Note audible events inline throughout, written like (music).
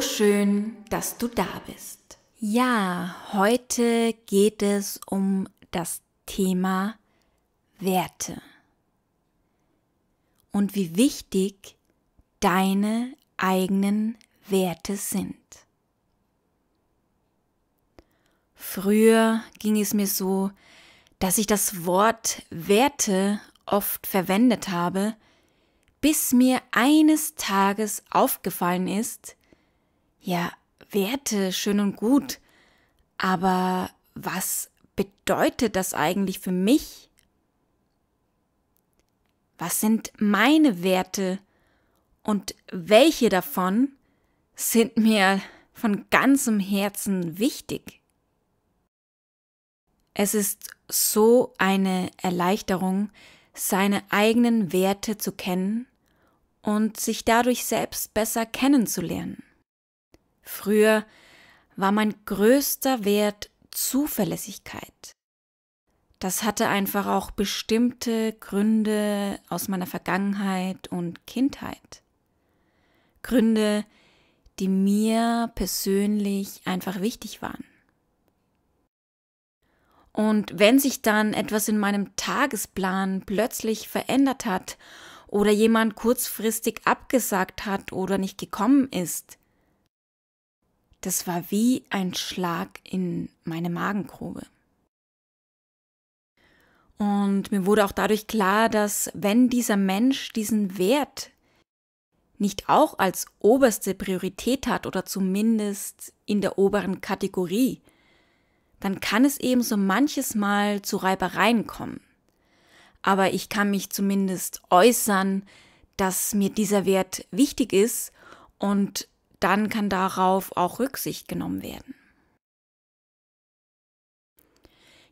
schön, dass du da bist. Ja, heute geht es um das Thema Werte und wie wichtig deine eigenen Werte sind. Früher ging es mir so, dass ich das Wort Werte oft verwendet habe, bis mir eines Tages aufgefallen ist, ja, Werte, schön und gut. Aber was bedeutet das eigentlich für mich? Was sind meine Werte und welche davon sind mir von ganzem Herzen wichtig? Es ist so eine Erleichterung, seine eigenen Werte zu kennen und sich dadurch selbst besser kennenzulernen. Früher war mein größter Wert Zuverlässigkeit. Das hatte einfach auch bestimmte Gründe aus meiner Vergangenheit und Kindheit. Gründe, die mir persönlich einfach wichtig waren. Und wenn sich dann etwas in meinem Tagesplan plötzlich verändert hat oder jemand kurzfristig abgesagt hat oder nicht gekommen ist, das war wie ein Schlag in meine Magengrube. Und mir wurde auch dadurch klar, dass wenn dieser Mensch diesen Wert nicht auch als oberste Priorität hat oder zumindest in der oberen Kategorie, dann kann es eben so manches Mal zu Reibereien kommen. Aber ich kann mich zumindest äußern, dass mir dieser Wert wichtig ist und dann kann darauf auch Rücksicht genommen werden.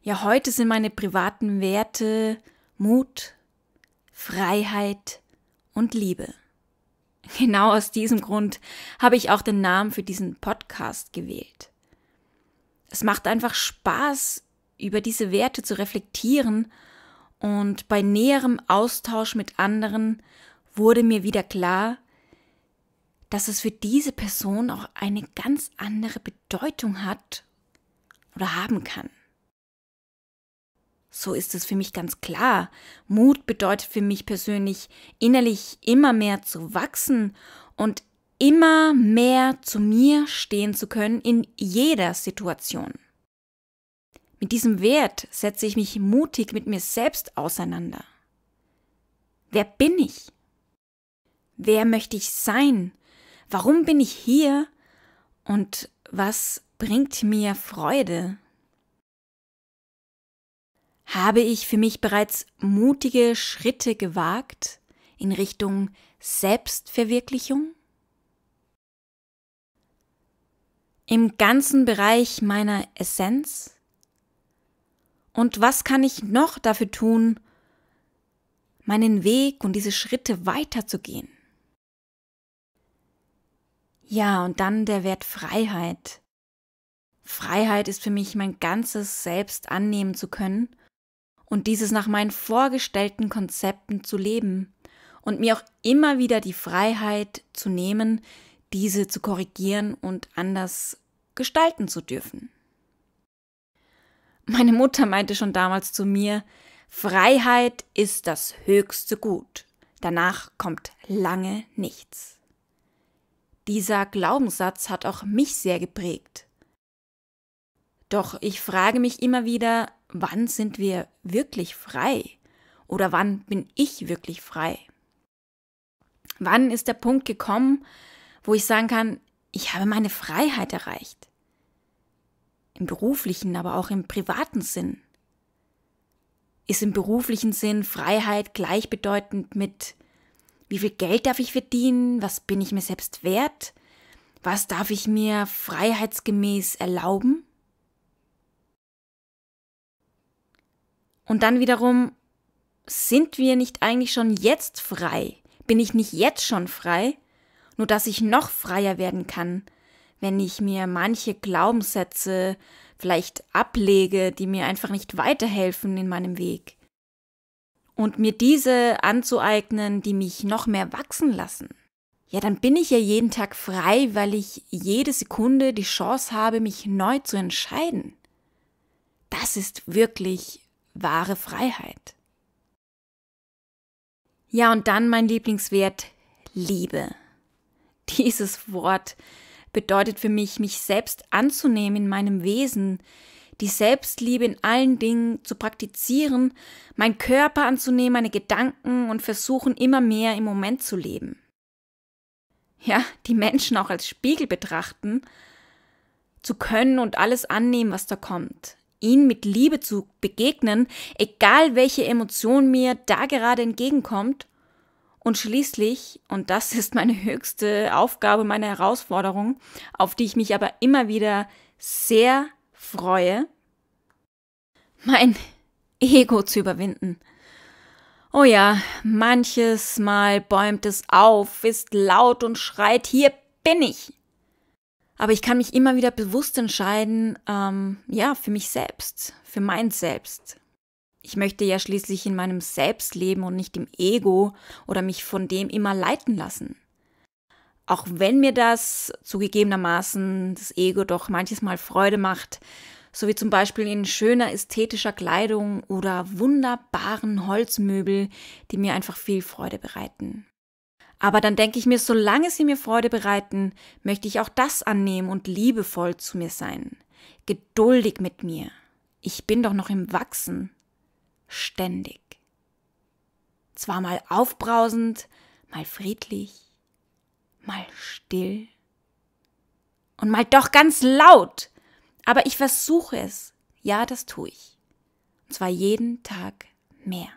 Ja, heute sind meine privaten Werte Mut, Freiheit und Liebe. (laughs) Genau aus diesem Grund habe ich auch den Namen für diesen Podcast gewählt. Es macht einfach Spaß, über diese Werte zu reflektieren und bei näherem Austausch mit anderen wurde mir wieder klar, dass es für diese Person auch eine ganz andere Bedeutung hat oder haben kann. So ist es für mich ganz klar. Mut bedeutet für mich persönlich innerlich immer mehr zu wachsen und immer mehr zu mir stehen zu können in jeder Situation. Mit diesem Wert setze ich mich mutig mit mir selbst auseinander. Wer bin ich? Wer möchte ich sein? warum bin ich hier und was bringt mir Freude? Habe ich für mich bereits mutige Schritte gewagt in Richtung Selbstverwirklichung? Im ganzen Bereich meiner Essenz? Und was kann ich noch dafür tun, meinen Weg und diese Schritte weiterzugehen? Ja, und dann der Wert Freiheit. Freiheit ist für mich mein ganzes Selbst annehmen zu können und dieses nach meinen vorgestellten Konzepten zu leben und mir auch immer wieder die Freiheit zu nehmen, diese zu korrigieren und anders gestalten zu dürfen. Meine Mutter meinte schon damals zu mir, Freiheit ist das höchste Gut. Danach kommt lange nichts. Dieser Glaubenssatz hat auch mich sehr geprägt. Doch ich frage mich immer wieder, wann sind wir wirklich frei? Oder wann bin ich wirklich frei? Wann ist der Punkt gekommen, wo ich sagen kann, ich habe meine Freiheit erreicht? Im beruflichen, aber auch im privaten Sinn. Ist im beruflichen Sinn Freiheit gleichbedeutend mit wie viel Geld darf ich verdienen? Was bin ich mir selbst wert? Was darf ich mir freiheitsgemäß erlauben? Und dann wiederum, sind wir nicht eigentlich schon jetzt frei? Bin ich nicht jetzt schon frei? Nur dass ich noch freier werden kann, wenn ich mir manche Glaubenssätze vielleicht ablege, die mir einfach nicht weiterhelfen in meinem Weg und mir diese anzueignen, die mich noch mehr wachsen lassen. Ja, dann bin ich ja jeden Tag frei, weil ich jede Sekunde die Chance habe, mich neu zu entscheiden. Das ist wirklich wahre Freiheit. Ja, und dann mein Lieblingswert, Liebe. Dieses Wort bedeutet für mich, mich selbst anzunehmen in meinem Wesen, die Selbstliebe in allen Dingen zu praktizieren, meinen Körper anzunehmen, meine Gedanken und versuchen immer mehr im Moment zu leben. Ja, die Menschen auch als Spiegel betrachten, zu können und alles annehmen, was da kommt. Ihnen mit Liebe zu begegnen, egal welche Emotion mir da gerade entgegenkommt. Und schließlich, und das ist meine höchste Aufgabe, meine Herausforderung, auf die ich mich aber immer wieder sehr freue, mein (laughs) Ego zu überwinden. Oh ja, manches Mal bäumt es auf, ist laut und schreit, hier bin ich. Aber ich kann mich immer wieder bewusst entscheiden, ähm, ja, für mich selbst, für mein Selbst. Ich möchte ja schließlich in meinem Selbst leben und nicht im Ego oder mich von dem immer leiten lassen. Auch wenn mir das zugegebenermaßen das Ego doch manches Mal Freude macht, so wie zum Beispiel in schöner ästhetischer Kleidung oder wunderbaren Holzmöbel, die mir einfach viel Freude bereiten. Aber dann denke ich mir, solange sie mir Freude bereiten, möchte ich auch das annehmen und liebevoll zu mir sein. Geduldig mit mir. Ich bin doch noch im Wachsen. Ständig. Zwar mal aufbrausend, mal friedlich, mal still und mal doch ganz laut. Aber ich versuche es. Ja, das tue ich. Und zwar jeden Tag mehr.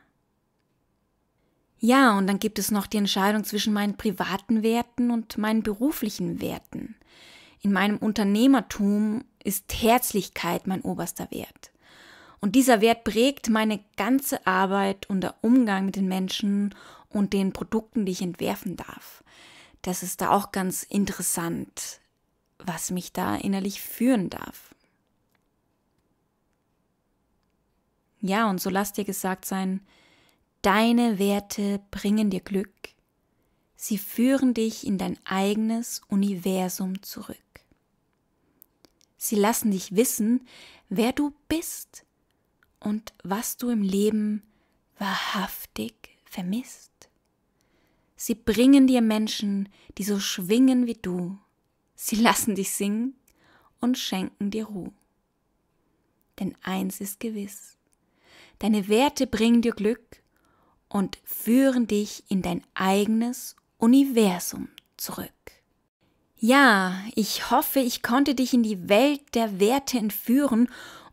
Ja, und dann gibt es noch die Entscheidung zwischen meinen privaten Werten und meinen beruflichen Werten. In meinem Unternehmertum ist Herzlichkeit mein oberster Wert. Und dieser Wert prägt meine ganze Arbeit und der Umgang mit den Menschen und den Produkten, die ich entwerfen darf das ist da auch ganz interessant, was mich da innerlich führen darf. Ja, und so lass dir gesagt sein, deine Werte bringen dir Glück, sie führen dich in dein eigenes Universum zurück. Sie lassen dich wissen, wer du bist und was du im Leben wahrhaftig vermisst. Sie bringen dir Menschen, die so schwingen wie du. Sie lassen dich singen und schenken dir Ruhe. Denn eins ist gewiss. Deine Werte bringen dir Glück und führen dich in dein eigenes Universum zurück. Ja, ich hoffe, ich konnte dich in die Welt der Werte entführen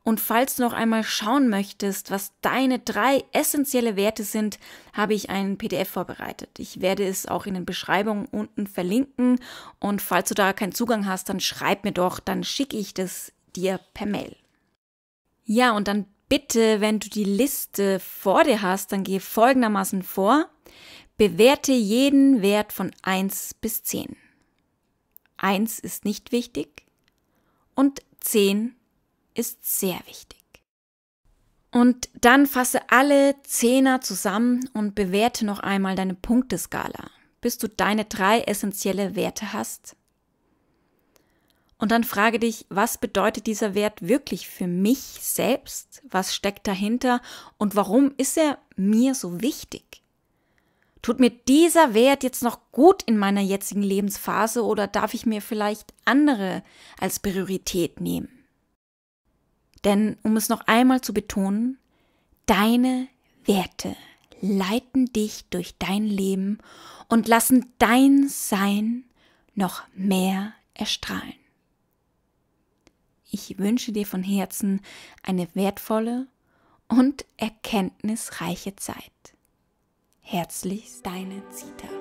und falls du noch einmal schauen möchtest, was deine drei essentielle Werte sind, habe ich einen PDF vorbereitet. Ich werde es auch in den Beschreibungen unten verlinken. Und falls du da keinen Zugang hast, dann schreib mir doch, dann schicke ich das dir per Mail. Ja, und dann bitte, wenn du die Liste vor dir hast, dann gehe folgendermaßen vor. Bewerte jeden Wert von 1 bis 10. 1 ist nicht wichtig und 10 ist ist sehr wichtig. Und dann fasse alle Zehner zusammen und bewerte noch einmal deine Punkteskala, bis du deine drei essentielle Werte hast. Und dann frage dich, was bedeutet dieser Wert wirklich für mich selbst? Was steckt dahinter? Und warum ist er mir so wichtig? Tut mir dieser Wert jetzt noch gut in meiner jetzigen Lebensphase oder darf ich mir vielleicht andere als Priorität nehmen? Denn, um es noch einmal zu betonen, deine Werte leiten dich durch dein Leben und lassen dein Sein noch mehr erstrahlen. Ich wünsche dir von Herzen eine wertvolle und erkenntnisreiche Zeit. Herzlichst deine Zita.